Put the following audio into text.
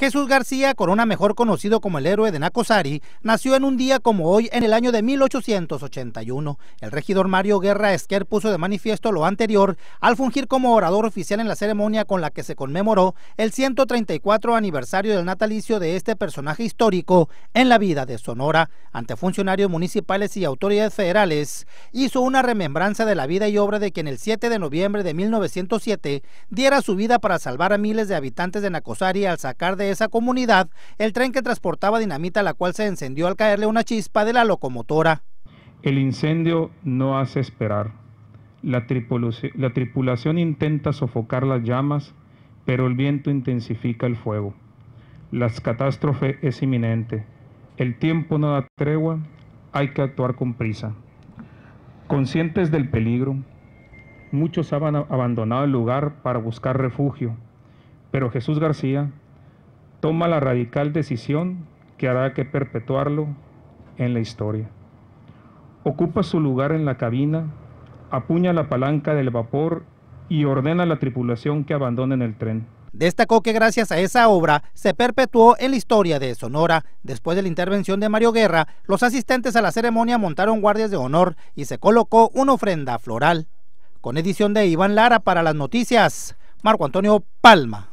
Jesús García Corona, mejor conocido como el héroe de Nacosari, nació en un día como hoy en el año de 1881. El regidor Mario Guerra Esquer puso de manifiesto lo anterior al fungir como orador oficial en la ceremonia con la que se conmemoró el 134 aniversario del natalicio de este personaje histórico en la vida de Sonora. Ante funcionarios municipales y autoridades federales, hizo una remembranza de la vida y obra de quien el 7 de noviembre de 1907 diera su vida para salvar a miles de habitantes de Nacosari al sacar de esa comunidad el tren que transportaba dinamita, la cual se encendió al caerle una chispa de la locomotora. El incendio no hace esperar. La, la tripulación intenta sofocar las llamas, pero el viento intensifica el fuego. La catástrofe es inminente. El tiempo no da tregua, hay que actuar con prisa. Conscientes del peligro, muchos han abandonado el lugar para buscar refugio, pero Jesús García, toma la radical decisión que hará que perpetuarlo en la historia. Ocupa su lugar en la cabina, apuña la palanca del vapor y ordena a la tripulación que abandonen el tren. Destacó que gracias a esa obra se perpetuó en la historia de Sonora. Después de la intervención de Mario Guerra, los asistentes a la ceremonia montaron guardias de honor y se colocó una ofrenda floral. Con edición de Iván Lara para las noticias, Marco Antonio Palma.